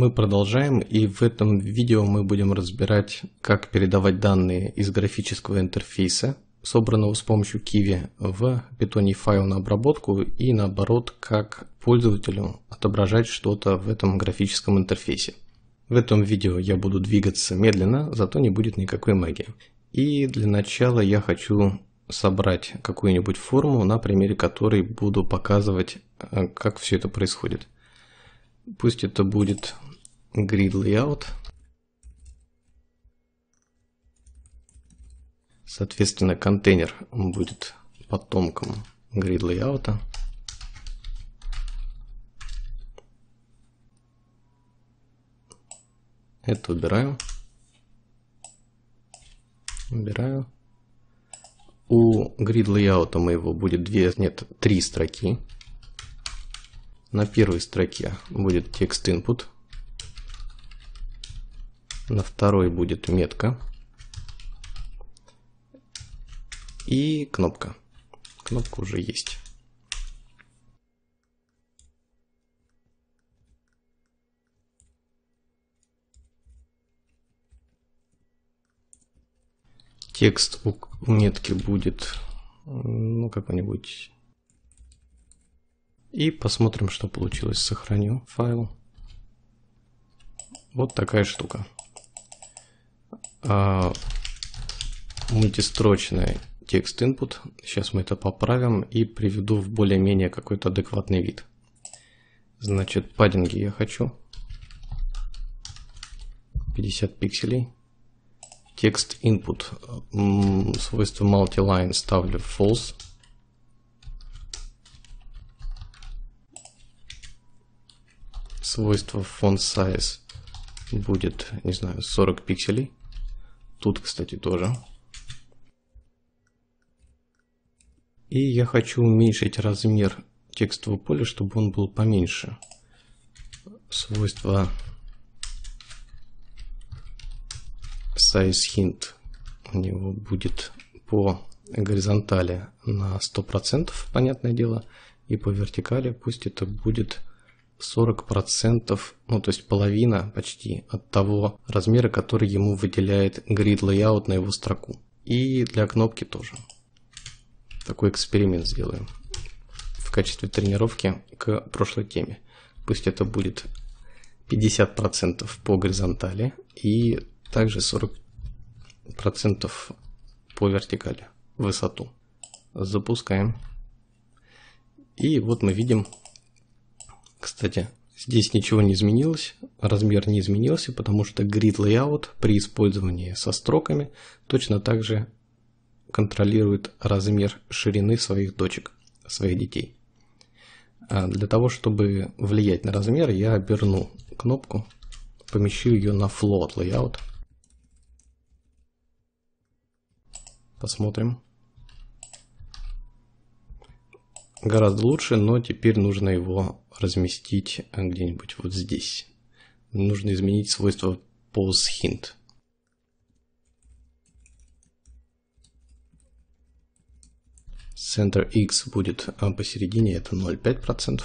Мы продолжаем, и в этом видео мы будем разбирать, как передавать данные из графического интерфейса, собранного с помощью Kiwi, в питоний файл на обработку, и наоборот, как пользователю отображать что-то в этом графическом интерфейсе. В этом видео я буду двигаться медленно, зато не будет никакой магии. И для начала я хочу собрать какую-нибудь форму, на примере которой буду показывать, э, как все это происходит. Пусть это будет grid layout. Соответственно, контейнер будет потомком grid layout. Это убираю. Убираю. У grid layout моего будет две, нет, три строки. На первой строке будет текст input на второй будет метка и кнопка. Кнопка уже есть. Текст у метки будет ну как нибудь И посмотрим, что получилось. Сохраню файл. Вот такая штука а, мультистрочный текст input. Сейчас мы это поправим и приведу в более-менее какой-то адекватный вид. Значит, паддинги я хочу. 50 пикселей. Текст input. Свойство multiline ставлю false. Свойство font size будет, не знаю, 40 пикселей. Тут, кстати, тоже. И я хочу уменьшить размер текстового поля, чтобы он был поменьше. Свойство size hint у него будет по горизонтали на 100%, понятное дело, и по вертикали пусть это будет 40%, ну то есть половина почти от того размера, который ему выделяет grid layout на его строку. И для кнопки тоже. Такой эксперимент сделаем в качестве тренировки к прошлой теме. Пусть это будет 50% по горизонтали и также 40% по вертикали, высоту. Запускаем. И вот мы видим кстати, здесь ничего не изменилось, размер не изменился, потому что grid layout при использовании со строками точно так же контролирует размер ширины своих дочек, своих детей. А для того, чтобы влиять на размер, я оберну кнопку, помещу ее на float layout. Посмотрим. Гораздо лучше, но теперь нужно его разместить где-нибудь вот здесь. Нужно изменить свойство pose hint. Center X будет а, посередине, это 0,5%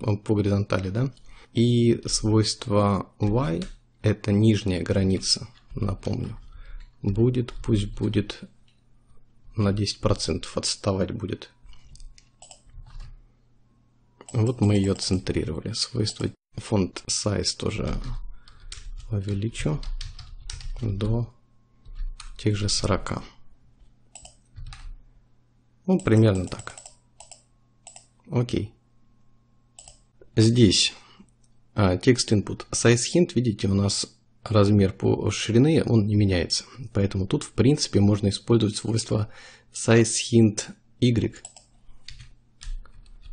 а, по горизонтали, да? И свойство Y, это нижняя граница, напомню, будет, пусть будет на 10% отставать будет вот мы ее центрировали. Свойство фонд size тоже увеличу до тех же 40. Ну, примерно так. Окей. Здесь а, текст input. Size hint, видите, у нас размер по ширины, он не меняется. Поэтому тут, в принципе, можно использовать свойство size hint y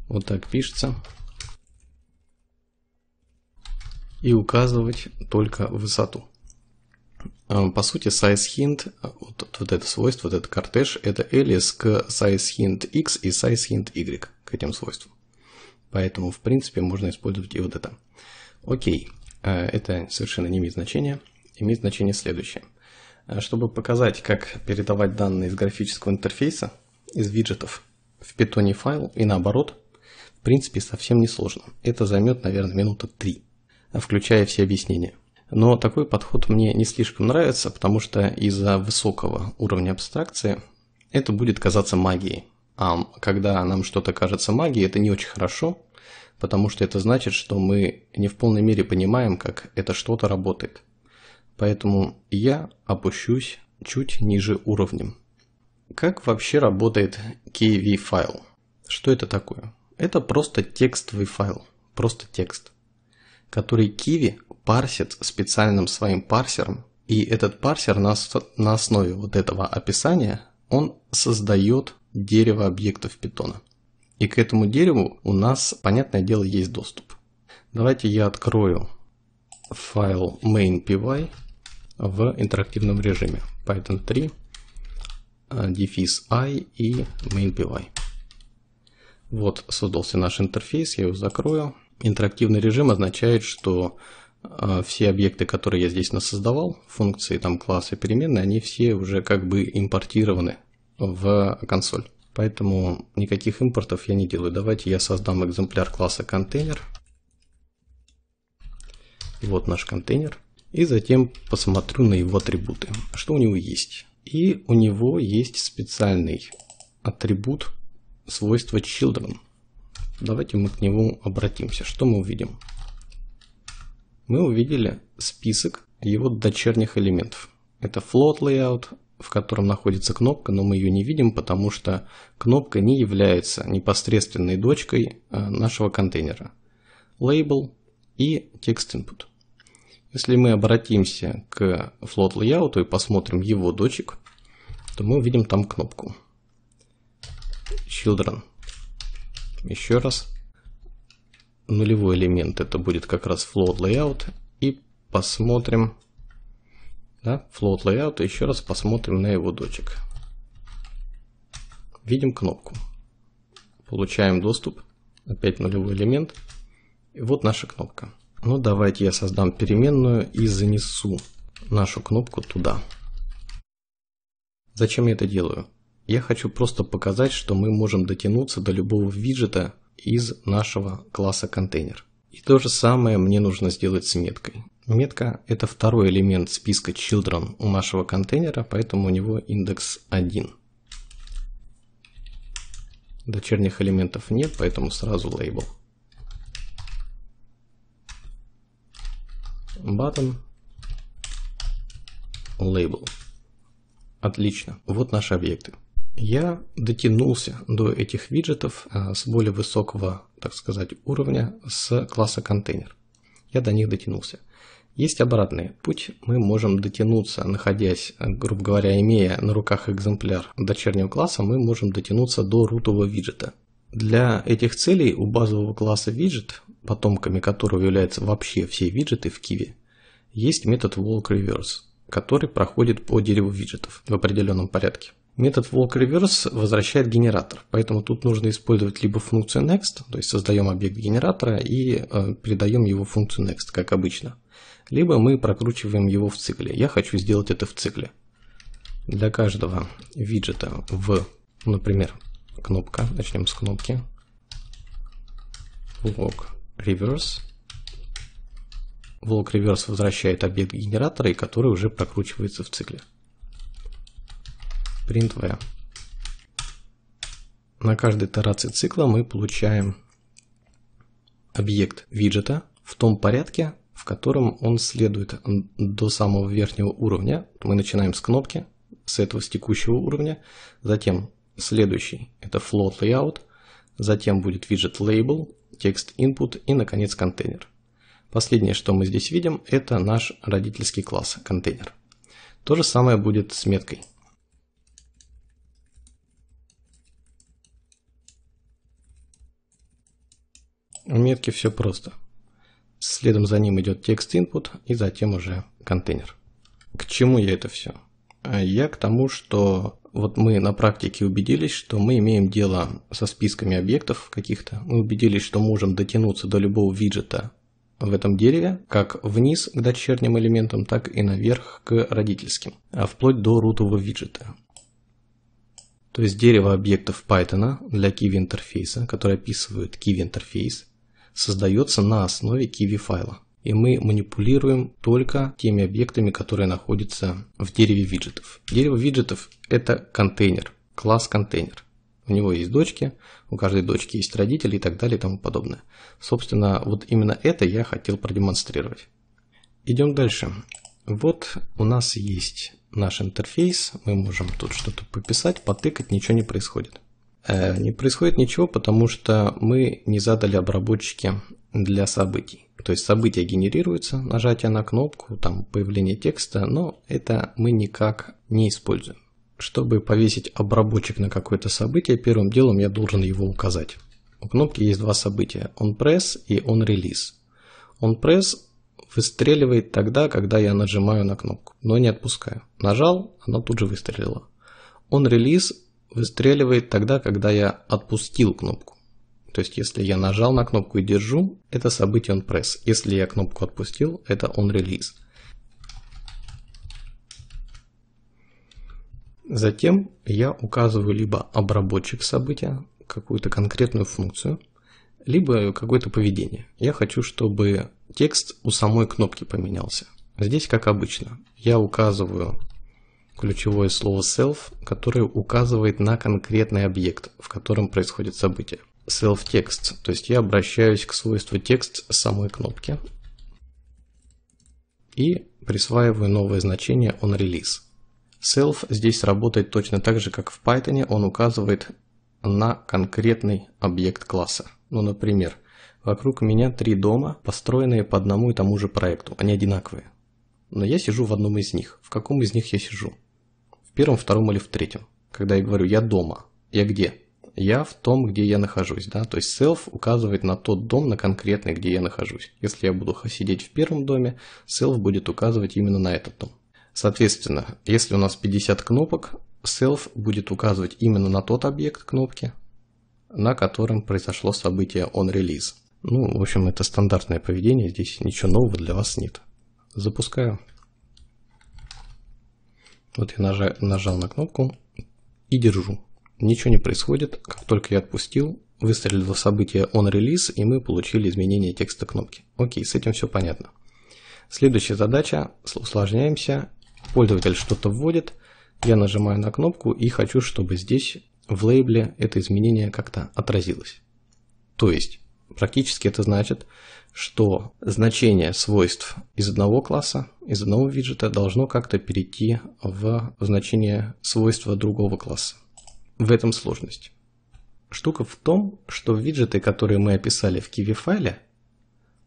вот так пишется. И указывать только высоту. А, по сути, size_hint вот, вот это свойство, вот этот кортеж, это alias к size x и size y, к этим свойствам. Поэтому, в принципе, можно использовать и вот это. Окей, а, это совершенно не имеет значения. Имеет значение следующее. А, чтобы показать, как передавать данные из графического интерфейса, из виджетов, в питоне файл и наоборот – принципе, совсем не сложно. Это займет, наверное, минуты три, включая все объяснения. Но такой подход мне не слишком нравится, потому что из-за высокого уровня абстракции это будет казаться магией. А когда нам что-то кажется магией, это не очень хорошо, потому что это значит, что мы не в полной мере понимаем, как это что-то работает. Поэтому я опущусь чуть ниже уровнем. Как вообще работает KV-файл? Что это такое? Это просто текстовый файл, просто текст, который Kiwi парсит специальным своим парсером, и этот парсер на, на основе вот этого описания, он создает дерево объектов питона. И к этому дереву у нас, понятное дело, есть доступ. Давайте я открою файл main.py в интерактивном режиме. Python 3, э, дефис i и main.py. Вот создался наш интерфейс, я его закрою. Интерактивный режим означает, что э, все объекты, которые я здесь насоздавал, функции, там, классы, переменные, они все уже как бы импортированы в консоль. Поэтому никаких импортов я не делаю. Давайте я создам экземпляр класса контейнер. Вот наш контейнер. И затем посмотрю на его атрибуты. Что у него есть? И у него есть специальный атрибут свойство children. Давайте мы к нему обратимся. Что мы увидим? Мы увидели список его дочерних элементов. Это float layout, в котором находится кнопка, но мы ее не видим, потому что кнопка не является непосредственной дочкой э, нашего контейнера. Label и text input. Если мы обратимся к float layout и посмотрим его дочек, то мы увидим там кнопку children. Еще раз. Нулевой элемент это будет как раз float layout. И посмотрим. Да, float layout. Еще раз посмотрим на его дочек. Видим кнопку. Получаем доступ. Опять нулевой элемент. И вот наша кнопка. Ну давайте я создам переменную и занесу нашу кнопку туда. Зачем я это делаю? Я хочу просто показать, что мы можем дотянуться до любого виджета из нашего класса контейнер. И то же самое мне нужно сделать с меткой. Метка – это второй элемент списка children у нашего контейнера, поэтому у него индекс 1. Дочерних элементов нет, поэтому сразу лейбл. Button – лейбл. Отлично, вот наши объекты. Я дотянулся до этих виджетов э, с более высокого, так сказать, уровня с класса контейнер. Я до них дотянулся. Есть обратный путь, мы можем дотянуться, находясь, э, грубо говоря, имея на руках экземпляр дочернего класса, мы можем дотянуться до рутового виджета. Для этих целей у базового класса виджет, потомками которого являются вообще все виджеты в Kiwi, есть метод walk reverse, который проходит по дереву виджетов в определенном порядке. Метод walkReverse возвращает генератор, поэтому тут нужно использовать либо функцию next, то есть создаем объект генератора и э, передаем его функцию next, как обычно. Либо мы прокручиваем его в цикле. Я хочу сделать это в цикле. Для каждого виджета в, например, кнопка, начнем с кнопки, walkReverse. WalkReverse возвращает объект генератора, который уже прокручивается в цикле print v. На каждой итерации цикла мы получаем объект виджета в том порядке, в котором он следует до самого верхнего уровня. Мы начинаем с кнопки, с этого, с текущего уровня. Затем следующий – это float layout. Затем будет виджет label, текст input и, наконец, контейнер. Последнее, что мы здесь видим, это наш родительский класс, контейнер. То же самое будет с меткой – В метке все просто. Следом за ним идет текст input и затем уже контейнер. К чему я это все? А я к тому, что вот мы на практике убедились, что мы имеем дело со списками объектов каких-то. Мы убедились, что можем дотянуться до любого виджета в этом дереве, как вниз к дочерним элементам, так и наверх к родительским, а вплоть до рутового виджета. То есть дерево объектов Python для Kiwi интерфейса, который описывает Kiwi интерфейс, создается на основе Kiwi файла. И мы манипулируем только теми объектами, которые находятся в дереве виджетов. Дерево виджетов – это контейнер, класс контейнер. У него есть дочки, у каждой дочки есть родители и так далее и тому подобное. Собственно, вот именно это я хотел продемонстрировать. Идем дальше. Вот у нас есть наш интерфейс, мы можем тут что-то пописать, потыкать, ничего не происходит. Э, не происходит ничего, потому что мы не задали обработчики для событий. То есть события генерируются, нажатие на кнопку, там появление текста, но это мы никак не используем. Чтобы повесить обработчик на какое-то событие, первым делом я должен его указать. У кнопки есть два события – он onPress и он Он OnPress выстреливает тогда, когда я нажимаю на кнопку, но не отпускаю. Нажал, она тут же выстрелила. Он OnRelease выстреливает тогда, когда я отпустил кнопку. То есть, если я нажал на кнопку и держу, это событие on press. Если я кнопку отпустил, это on release. Затем я указываю либо обработчик события, какую-то конкретную функцию, либо какое-то поведение. Я хочу, чтобы текст у самой кнопки поменялся. Здесь, как обычно, я указываю ключевое слово self, которое указывает на конкретный объект, в котором происходит событие. Self-текст, то есть я обращаюсь к свойству текст самой кнопки и присваиваю новое значение onRelease. Self здесь работает точно так же, как в Python, он указывает на конкретный объект класса. Ну, например, вокруг меня три дома, построенные по одному и тому же проекту, они одинаковые. Но я сижу в одном из них. В каком из них я сижу? первом, втором или в третьем. Когда я говорю «я дома», «я где?» Я в том, где я нахожусь, да, то есть self указывает на тот дом, на конкретный, где я нахожусь. Если я буду сидеть в первом доме, self будет указывать именно на этот дом. Соответственно, если у нас 50 кнопок, self будет указывать именно на тот объект кнопки, на котором произошло событие on release. Ну, в общем, это стандартное поведение, здесь ничего нового для вас нет. Запускаю. Вот я нажал, нажал на кнопку и держу. Ничего не происходит. Как только я отпустил, выстрелило событие on release, и мы получили изменение текста кнопки. Окей, с этим все понятно. Следующая задача. Усложняемся. Пользователь что-то вводит. Я нажимаю на кнопку и хочу, чтобы здесь в лейбле это изменение как-то отразилось. То есть Практически это значит, что значение свойств из одного класса, из одного виджета должно как-то перейти в значение свойства другого класса. В этом сложность. Штука в том, что виджеты, которые мы описали в Kiwi файле,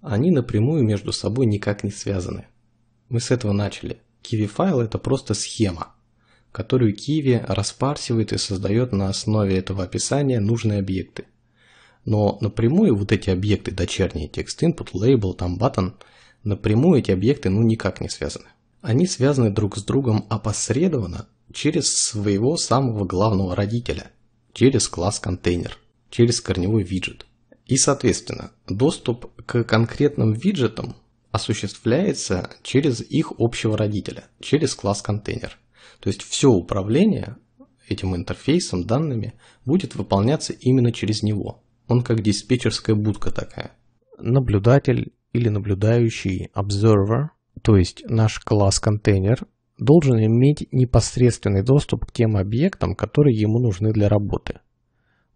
они напрямую между собой никак не связаны. Мы с этого начали. Kiwi файл это просто схема, которую Kiwi распарсивает и создает на основе этого описания нужные объекты но напрямую вот эти объекты дочерние, текст input, label, там button, напрямую эти объекты ну никак не связаны. Они связаны друг с другом опосредованно через своего самого главного родителя, через класс контейнер, через корневой виджет. И соответственно, доступ к конкретным виджетам осуществляется через их общего родителя, через класс контейнер. То есть все управление этим интерфейсом, данными, будет выполняться именно через него. Он как диспетчерская будка такая. Наблюдатель или наблюдающий observer, то есть наш класс-контейнер, должен иметь непосредственный доступ к тем объектам, которые ему нужны для работы.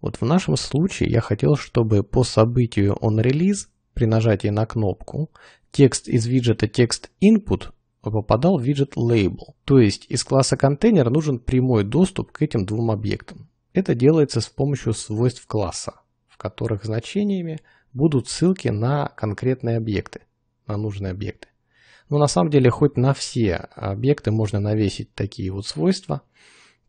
Вот в нашем случае я хотел, чтобы по событию onRelease при нажатии на кнопку текст из виджета текст input попадал в виджет label. То есть из класса контейнер нужен прямой доступ к этим двум объектам. Это делается с помощью свойств класса которых значениями будут ссылки на конкретные объекты, на нужные объекты. Но на самом деле хоть на все объекты можно навесить такие вот свойства.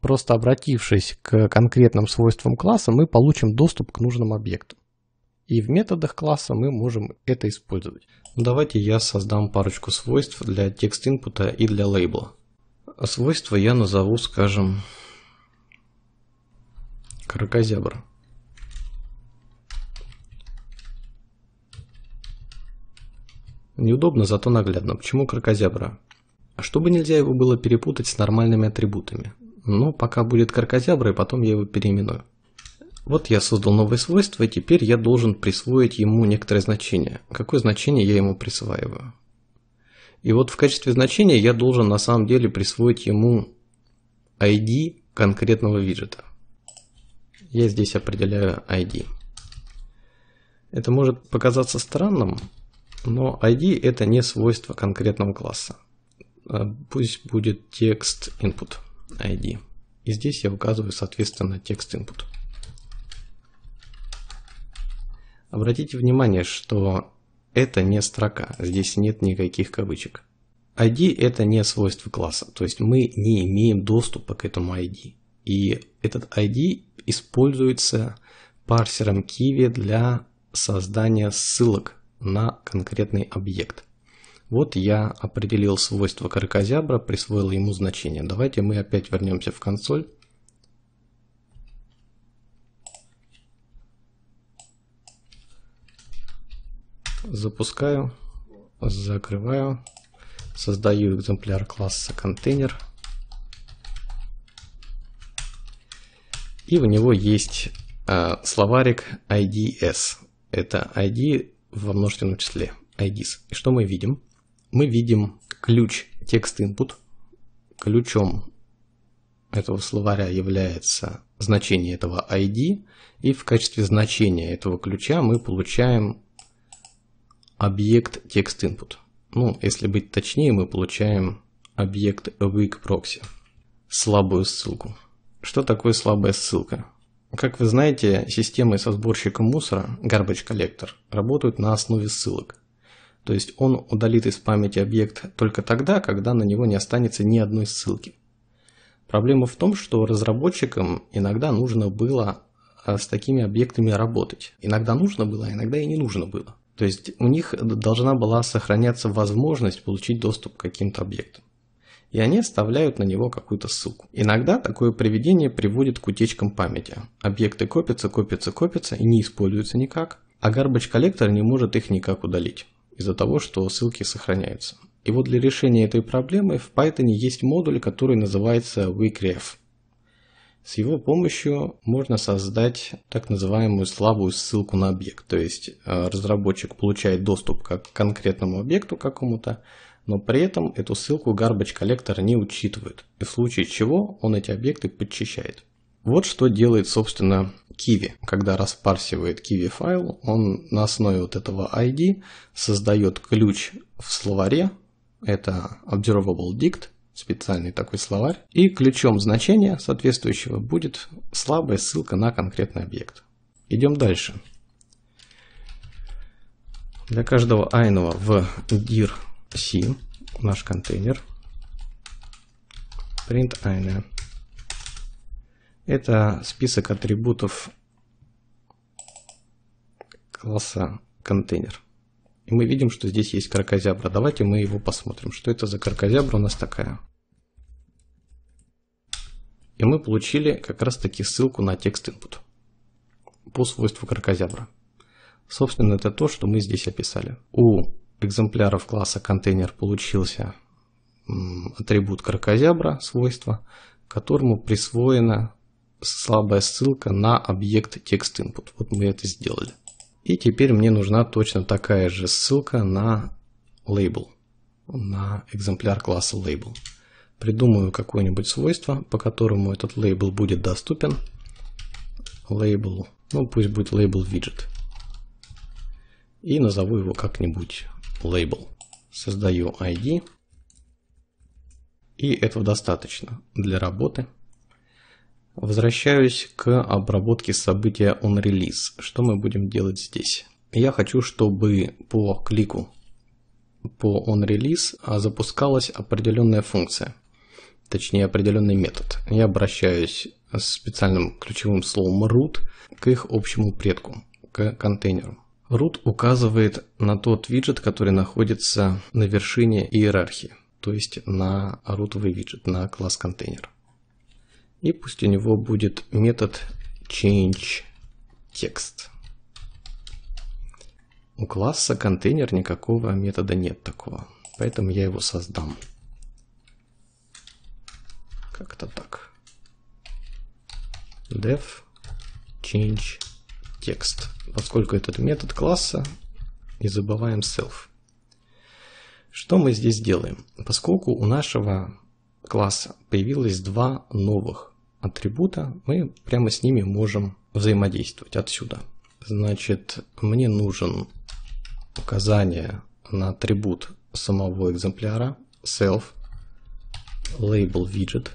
Просто обратившись к конкретным свойствам класса, мы получим доступ к нужному объекту. И в методах класса мы можем это использовать. Ну, давайте я создам парочку свойств для текст инпута и для лейбла. Свойства я назову, скажем, кракозябра. Неудобно, зато наглядно. Почему кракозябра? Чтобы нельзя его было перепутать с нормальными атрибутами. Но пока будет кракозябра, и потом я его переименую. Вот я создал новое свойство, и теперь я должен присвоить ему некоторое значение. Какое значение я ему присваиваю? И вот в качестве значения я должен на самом деле присвоить ему ID конкретного виджета. Я здесь определяю ID. Это может показаться странным, но ID это не свойство конкретного класса. Э, пусть будет текст input ID. И здесь я указываю, соответственно, текст input. Обратите внимание, что это не строка, здесь нет никаких кавычек. ID это не свойство класса, то есть мы не имеем доступа к этому ID. И этот ID используется парсером Kiwi для создания ссылок на конкретный объект. Вот я определил свойство кракозябра, присвоил ему значение. Давайте мы опять вернемся в консоль. Запускаю, закрываю, создаю экземпляр класса контейнер. И у него есть э, словарик IDS. Это ID во множественном числе IDs. И что мы видим? Мы видим ключ текст input. Ключом этого словаря является значение этого ID, и в качестве значения этого ключа мы получаем объект текст input. Ну, если быть точнее, мы получаем объект weak proxy. Слабую ссылку. Что такое слабая ссылка? Как вы знаете, системы со сборщиком мусора, Garbage Collector, работают на основе ссылок. То есть он удалит из памяти объект только тогда, когда на него не останется ни одной ссылки. Проблема в том, что разработчикам иногда нужно было а, с такими объектами работать. Иногда нужно было, а иногда и не нужно было. То есть у них должна была сохраняться возможность получить доступ к каким-то объектам и они оставляют на него какую-то ссылку. Иногда такое приведение приводит к утечкам памяти. Объекты копятся, копятся, копятся и не используются никак, а Garbage Collector не может их никак удалить из-за того, что ссылки сохраняются. И вот для решения этой проблемы в Python есть модуль, который называется weakref. С его помощью можно создать так называемую слабую ссылку на объект. То есть э, разработчик получает доступ к конкретному объекту какому-то, но при этом эту ссылку garbage collector не учитывает, и в случае чего он эти объекты подчищает. Вот что делает, собственно, Kiwi. Когда распарсивает Kiwi файл, он на основе вот этого ID создает ключ в словаре, это observable dict, специальный такой словарь, и ключом значения соответствующего будет слабая ссылка на конкретный объект. Идем дальше. Для каждого айнова в dir C, наш контейнер, print INA. Это список атрибутов класса контейнер. И мы видим, что здесь есть кракозябра. Давайте мы его посмотрим. Что это за кракозябра у нас такая? И мы получили как раз таки ссылку на текст input по свойству кракозябра. Собственно, это то, что мы здесь описали. У экземпляров класса контейнер получился атрибут кракозябра, свойство, которому присвоена слабая ссылка на объект текст input. Вот мы это сделали. И теперь мне нужна точно такая же ссылка на label, на экземпляр класса label. Придумаю какое-нибудь свойство, по которому этот лейбл будет доступен. Лейбл, ну пусть будет лейбл виджет. И назову его как-нибудь label. Создаю ID. И этого достаточно для работы. Возвращаюсь к обработке события on release. Что мы будем делать здесь? Я хочу, чтобы по клику по on release а, запускалась определенная функция, точнее определенный метод. Я обращаюсь с специальным ключевым словом root к их общему предку, к контейнеру. Root указывает на тот виджет, который находится на вершине иерархии, то есть на рутовый виджет, на класс контейнер. И пусть у него будет метод changeText. У класса контейнер никакого метода нет такого, поэтому я его создам. Как-то так. def change text поскольку этот метод класса, и забываем self. Что мы здесь делаем? Поскольку у нашего класса появилось два новых атрибута, мы прямо с ними можем взаимодействовать отсюда. Значит, мне нужен указание на атрибут самого экземпляра self label widget.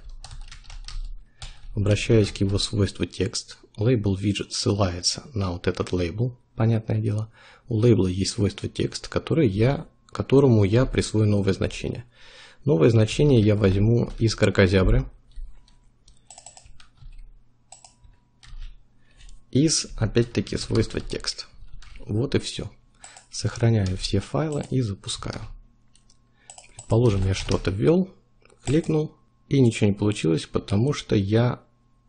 Обращаюсь к его свойству текст. Лейбл виджет ссылается на вот этот лейбл, понятное дело. У лейбла есть свойство текст, который я, которому я присвою новое значение. Новое значение я возьму из карказябры, из, опять-таки, свойства текст. Вот и все. Сохраняю все файлы и запускаю. Предположим, я что-то ввел, кликнул, и ничего не получилось, потому что я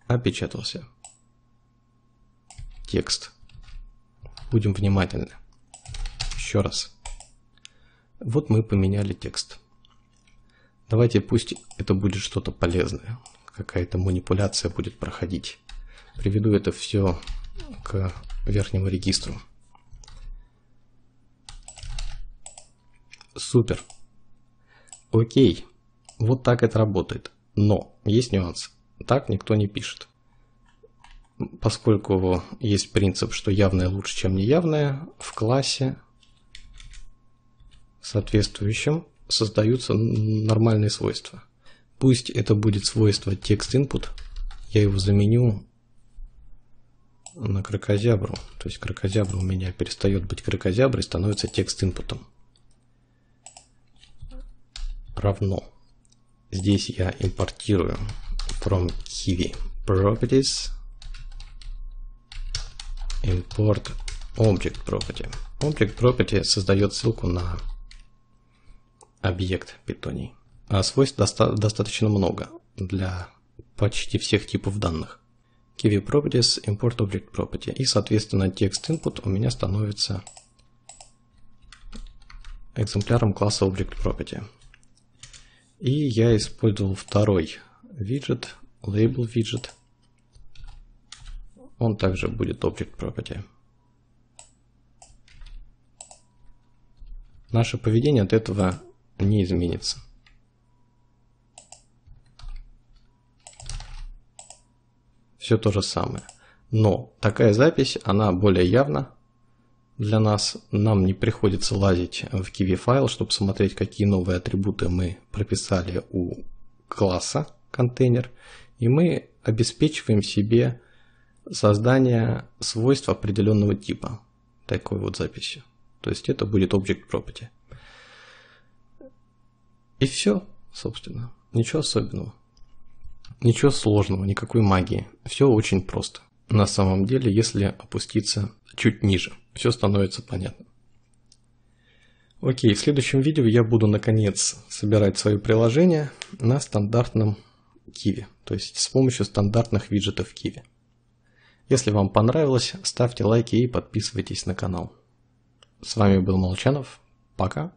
опечатался текст. Будем внимательны. Еще раз. Вот мы поменяли текст. Давайте пусть это будет что-то полезное. Какая-то манипуляция будет проходить. Приведу это все к верхнему регистру. Супер. Окей. Вот так это работает. Но есть нюанс. Так никто не пишет поскольку есть принцип, что явное лучше, чем неявное, в классе соответствующем создаются нормальные свойства. Пусть это будет свойство text input, я его заменю на крокозябру. То есть крокозябра у меня перестает быть крокозяброй, становится текст инпутом. Равно. Здесь я импортирую from kiwi properties import object property. Object property создает ссылку на объект Python. А свойств доста достаточно много для почти всех типов данных. Kiwi Properties, Import Object Property. И, соответственно, текст input у меня становится экземпляром класса Object Property. И я использовал второй виджет, Label Widget он также будет Object Property. Наше поведение от этого не изменится. Все то же самое. Но такая запись, она более явна для нас. Нам не приходится лазить в Kiwi файл, чтобы смотреть, какие новые атрибуты мы прописали у класса контейнер. И мы обеспечиваем себе создание свойств определенного типа такой вот записи. То есть это будет Object Property. И все, собственно. Ничего особенного. Ничего сложного, никакой магии. Все очень просто. На самом деле, если опуститься чуть ниже, все становится понятно. Окей, в следующем видео я буду наконец собирать свое приложение на стандартном Kiwi, то есть с помощью стандартных виджетов Kiwi. Если вам понравилось, ставьте лайки и подписывайтесь на канал. С вами был Молчанов. Пока.